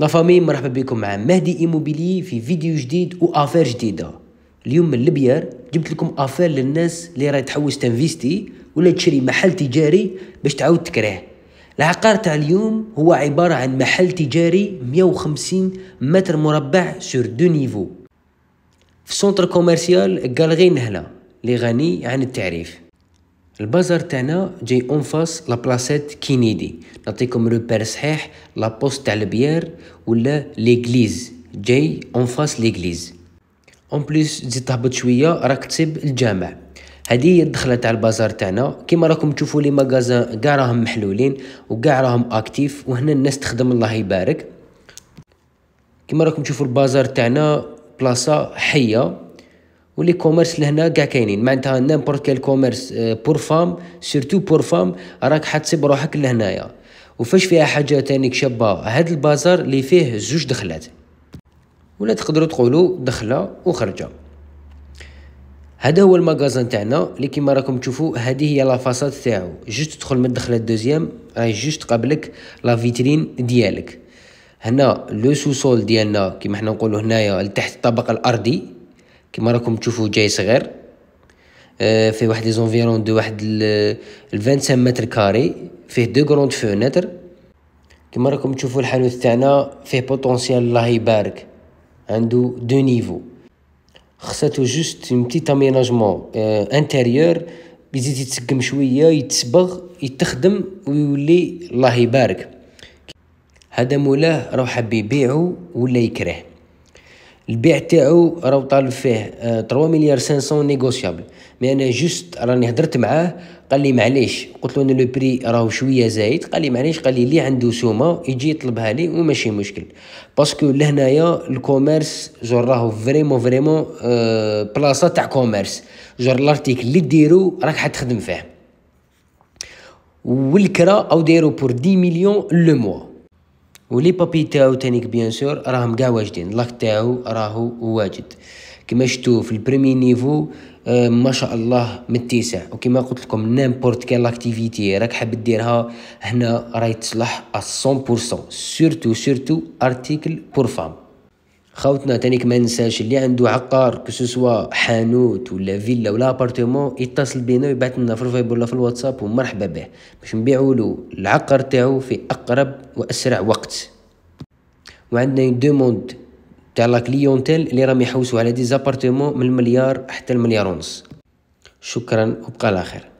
لافامي مرحبا بكم مع مهدي ايموبيلي في فيديو جديد وافير جديده اليوم من البيار جبت لكم افير للناس اللي راهي تحوس تنفيستي ولا تشري محل تجاري باش تعاود تكره العقار تاع اليوم هو عبارة عن محل تجاري 150 متر مربع سور دو نيفو في سونتر كوميرسيال غالغين هنا لي اللي غني عن التعريف البازار تاعنا جاي اون فاس لابلاسات كينيدي نعطيكم روبير صحيح لابوست تاع البيار ولا ليغليز جاي اون فاس ليغليز اون بليس تزيد تهبط شويه راك تسيب الجامع هذه هي الدخله تاع البازار تاعنا كيما راكم تشوفوا لي مغازان كاع راهم محلولين وكاع راهم اكتيف وهنا الناس تخدم الله يبارك كيما راكم تشوفوا البازار تاعنا بلاصه حيه ولي كوميرس لهنا كاع كاينين معناتها نيمبورت كيل كوميرس بور فام سورتو بور فام راك حتسيب روحك لهنايا وفاش فيها حاجه تانيك شابه هاد البازار اللي فيه زوج دخلات ولا تقدروا تقولوا دخله وخرجه هذا هو المغازان تاعنا اللي كيما راكم تشوفوا هذه هي لافاساد تاعو جوست تدخل من الدخله الدوزيام راهي جوست قبلك لا فيترين ديالك هنا لو سوسول ديالنا كيما حنا نقولوا هنايا لتحت الطبق الارضي كما راكم تشوفوا جاي صغير آه، في واحد لي زونفيرون دو واحد ال 25 متر كاري فيه دو غروند فونتر كما راكم تشوفوا الحانوت تاعنا فيه بوتونسيال الله يبارك عنده دو نيفو خصاتو جوست اون بتيت اميناجمون انتيريور يزيد يتسقم شويه يتصبغ يتخدم ويولي الله يبارك هذا مولاه راهو حاب يبيعو ولا يكره البيع تاعو راهو طالب فيه 3 مليار 500 نيغوسيابل مي انا جوست راني هدرت معاه قال لي معليش قلت له ان لو بري راهو شويه زايد قال لي معليش قال لي اللي عنده سومه يجي يطلبها لي وماشي مشكل باسكو لهنايا الكوميرس جور راهو فريمون فريمون بلاصه تاع كوميرس جور لارتيكل اللي ديرو راك حتخدم فيه والكرا او ديرو بور 10 مليون لو ولي بابي تاو تانيك بيان سور راهم قاع واجدين لاك تاو راهو واجد كما شتو في البريمي نيفو آه، ما شاء الله متسع وكما قلت لكم نيمبورت كان لاكتيفيتي راك حاب ديرها هنا راهي تصلح 100% سورتو سورتو ارتيكل بور فام خاوتنا تانيك ما ننساش اللي عنده عقار كسوسوا حانوت ولا فيلا ولا ابارتمون يتصل بينا ويبعث لنا في الفايبر ولا في الواتساب ومرحبا به باش نبيعوا له العقار تاعو في اقرب واسرع وقت وعندنا دوموند تاع لا كليونتيل اللي راهم يحوسوا على دي زابارتمون من المليار حتى المليار ونص شكرا وبقى على خير